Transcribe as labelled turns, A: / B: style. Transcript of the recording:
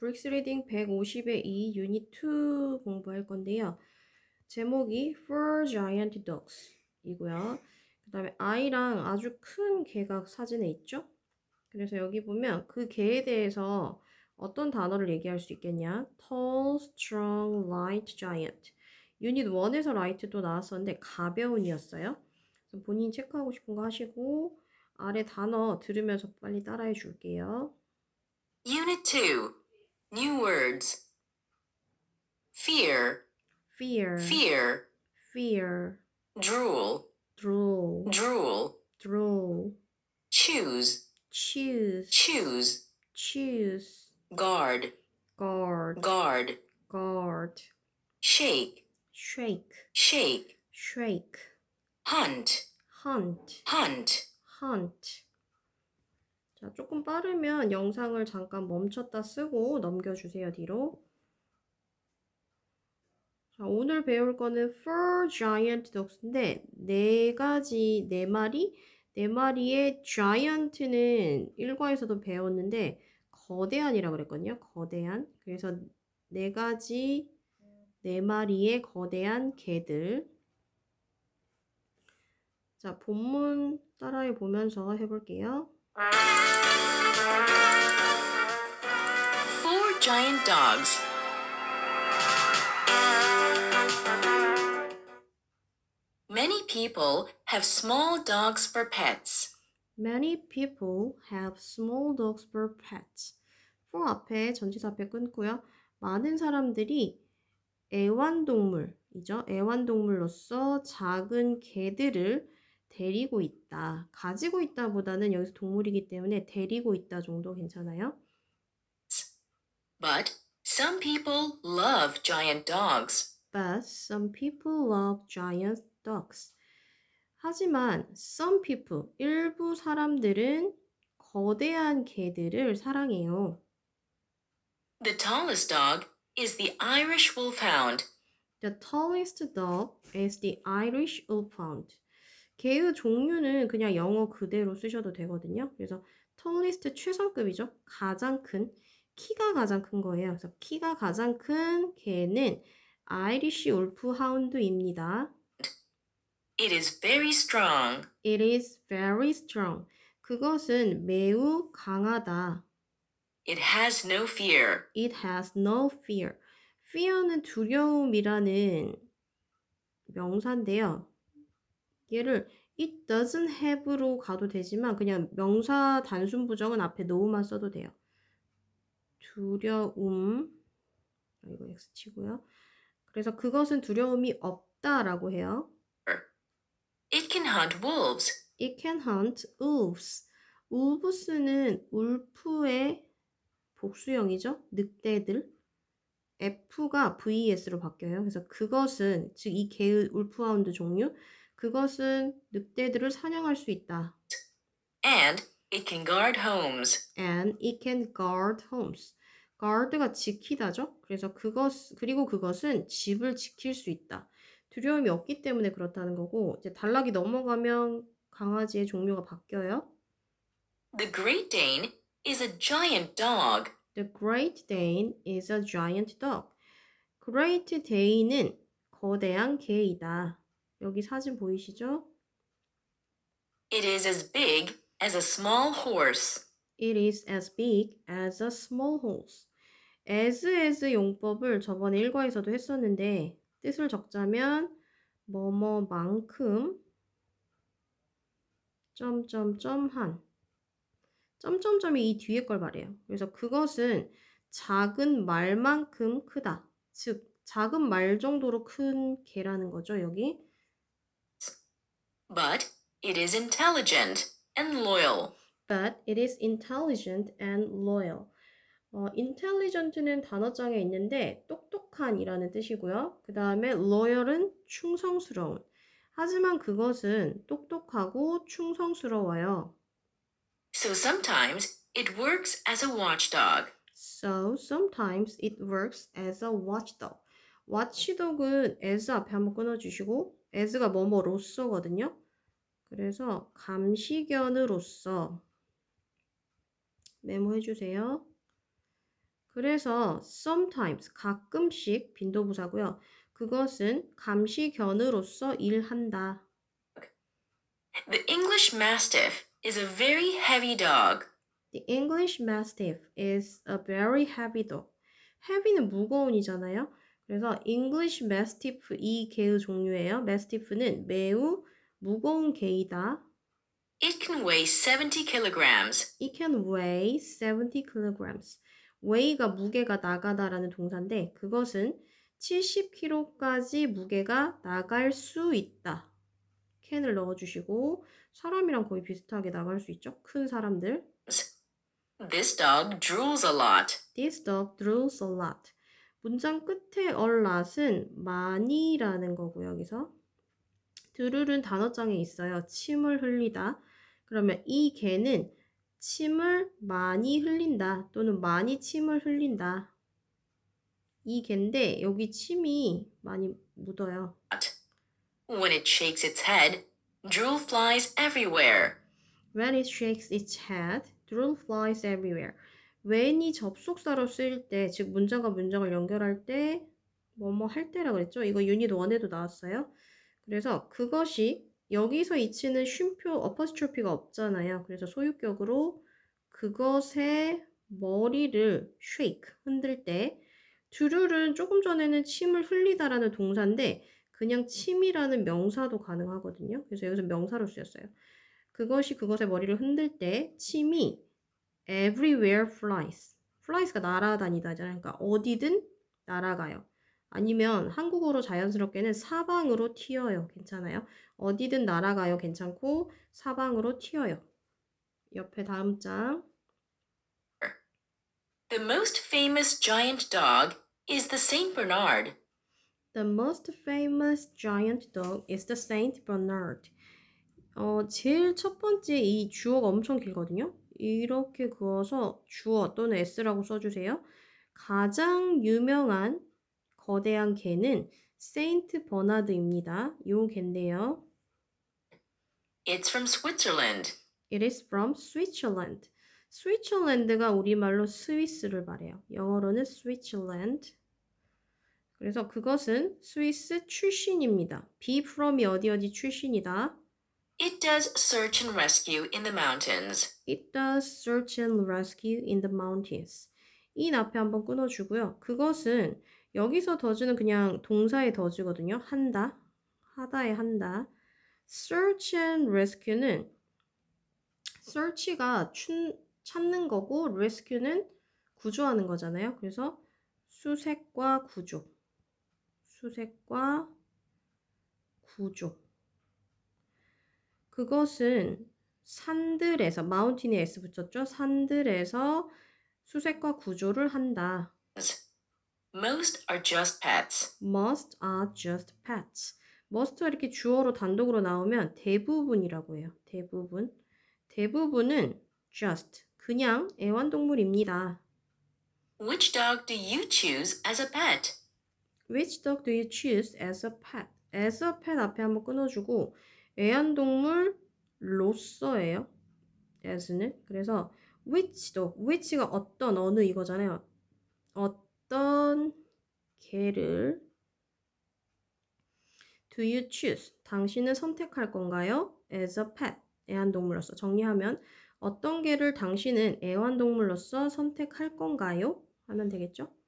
A: 브릭스 리딩 150의 2 유닛 2 공부할 건데요. 제목이 Four Giant Dogs 이고요. 그 다음에 아이랑 아주 큰 개가 사진에 있죠? 그래서 여기 보면 그 개에 대해서 어떤 단어를 얘기할 수 있겠냐? Tall, strong, light, giant. 유닛 1에서 라이트도 나왔었는데 가벼운이었어요. 본인 체크하고 싶은 거 하시고 아래 단어 들으면서 빨리 따라해 줄게요. Unit 2 New words. Fear. Fear. Fear. Fear. Drool. Drool. Drool. Drool. Choose. Choose. Choose. Choose. Guard. Guard. Guard. Guard. Shake. Shake. Shake. Shake. Hunt. Hunt. Hunt. Hunt. 자, 조금 빠르면 영상을 잠깐 멈췄다 쓰고 넘겨주세요, 뒤로. 자, 오늘 배울 거는 four giant dogs인데, 네 가지, 네 마리? 네 마리의 giant는 1과에서도 배웠는데, 거대한이라고 그랬거든요. 거대한. 그래서 네 가지, 네 마리의 거대한 개들. 자, 본문 따라해 보면서 해볼게요. Four giant dogs. Many people have small dogs for pets. Many people have small dogs for pets. for 앞에 전치사 앞에 끊고요. 많은 사람들이 애완동물이죠. 애완동물로서 작은 개들을 데리고 있다. 가지고 있다 보다는 여기서 동물이기 때문에 데리고 있다 정도 괜찮아요? But some people love giant dogs. But some people love giant dogs. 하지만 some people, 일부 사람들은 거대한 개들을 사랑해요. The tallest dog is the Irish wolfhound. The tallest dog is the Irish wolfhound. 개의 종류는 그냥 영어 그대로 쓰셔도 되거든요. 그래서 톨리스트 최상급이죠. 가장 큰 키가 가장 큰 거예요. 그래서 키가 가장 큰 개는 아이리쉬 울프 하운드입니다. It is very strong. It is very strong. 그것은 매우 강하다. It has no fear. It has no fear. fear는 두려움이라는 명사인데요. 얘를 it doesn't have로 가도 되지만 그냥 명사 단순 부정은 앞에 no만 써도 돼요. 두려움 아, 이거 x 치고요. 그래서 그것은 두려움이 없다라고 해요. It can hunt wolves. It can hunt wolves. 울브스는 울프의 복수형이죠. 늑대들. F가 VS로 바뀌어요. 그래서 그것은 즉 이 개의 울프하운드 종류 그것은 늑대들을 사냥할 수 있다. And it can guard homes. And it can guard homes. guard가 지키다죠. 그래서 그것 그리고 그것은 집을 지킬 수 있다. 두려움이 없기 때문에 그렇다는 거고 이제 단락이 넘어가면 강아지의 종류가 바뀌어요. The Great Dane is a giant dog. The Great Dane is a giant dog. Great Dane은 거대한 개이다. 여기 사진 보이시죠? It is as big as a small horse. It is as big as a small horse. as as 용법을 저번에 1과에서도 했었는데 뜻을 적자면 뭐뭐만큼 점점점 한 점점점이 이 뒤에 걸말이요 그래서 그것은 작은 말만큼 크다. 즉 작은 말 정도로 큰 개라는 거죠, 여기. But it is intelligent and loyal. But it is intelligent and loyal. 어, intelligent는 단어장에 있는데 똑똑한이라는 뜻이고요. 그 다음에 loyal은 충성스러운. 하지만 그것은 똑똑하고 충성스러워요. So sometimes it works as a watchdog. So sometimes it works as a watchdog. watchdog은 as 앞에 한번 끊어주시고 as가 뭐뭐로서거든요. 그래서 감시견으로서 메모해주세요. 그래서 sometimes 가끔씩 빈도부사고요. 그것은 감시견으로서 일한다. The English Mastiff is a very heavy dog. The English Mastiff is a very heavy dog. heavy는 무거운이잖아요. 그래서 English Mastiff 이 개의 종류예요. Mastiff는 매우 무거운 개이다. It can weigh 70 kilograms. It can weigh 70 kilograms. weigh가 무게가 나가다라는 동사인데 그것은 70kg까지 무게가 나갈 수 있다. 캔을 넣어주시고 사람이랑 거의 비슷하게 나갈 수 있죠. 큰 사람들. This dog drools a lot. This dog drools a lot. 문장 끝에 a lot은 많이라는 거고요. 여기서 드룰은 단어장에 있어요. 침을 흘리다. 그러면 이 개는 침을 많이 흘린다 또는 많이 침을 흘린다. 이 개인데 여기 침이 많이 묻어요. When it shakes its head, drool flies everywhere. When it shakes its head, drool flies everywhere. when이 접속사로 쓰일 때, 즉 문장과 문장을 연결할 때 뭐뭐 할 때라 그랬죠? 이거 유닛 1에도 나왔어요. 그래서 그것이 여기서 이치는 쉼표 어퍼스트로피가 없잖아요. 그래서 소유격으로 그것의 머리를 shake 흔들 때 두룰은 조금 전에는 침을 흘리다라는 동사인데 그냥 침이라는 명사도 가능하거든요. 그래서 여기서 명사로 쓰였어요. 그것이 그것의 머리를 흔들 때 침이 everywhere flies. flies가 날아다니다잖아. 그러니까 어디든 날아가요. 아니면 한국어로 자연스럽게는 사방으로 튀어요. 괜찮아요. 어디든 날아가요. 괜찮고 사방으로 튀어요. 옆에 다음 장. The most famous giant dog is the Saint Bernard. The most famous giant dog is the Saint Bernard. 어, 제일 첫 번째 이 주어가 엄청 길거든요. 이렇게 그어서 주어 또는 s라고 써주세요. 가장 유명한 거대한 개는 세인트 버나드입니다. 요 개인데요. It's from Switzerland. It is from Switzerland. s w i t z e r l a n d 가 우리말로 스위스를 말해요. 영어로는 Switzerland. 그래서 그것은 스위스 출신입니다. be from이 어디 어디 출신이다. It does search and rescue in the mountains. It does search and rescue in the mountains. 인 앞에 한번 끊어주고요. 그것은 여기서 더주는 그냥 동사의 더주거든요. 한다, 하다의 한다. Search and rescue는 search가 춘, 찾는 거고 rescue는 구조하는 거잖아요. 그래서 수색과 구조, 수색과 구조. 그것은 산들에서 마운틴에 S 붙였죠. 산들에서 수색과 구조를 한다. Most are just pets. Most are just pets. m o s t 가 이렇게 주어로 단독으로 나오면 대부분이라고 해요. 대부분. 대부분은 just 그냥 애완동물입니다. Which dog do you choose as a pet? Which dog do you choose as a pet? as a pet 앞에 한번 끊어주고 애완동물로서예요. as는 그래서 which도 which가 어떤 어느 이거잖아요. 어떤 개를 do you choose 당신은 선택할 건가요? as a pet 애완동물로서 정리하면 어떤 개를 당신은 애완동물로서 선택할 건가요? 하면 되겠죠?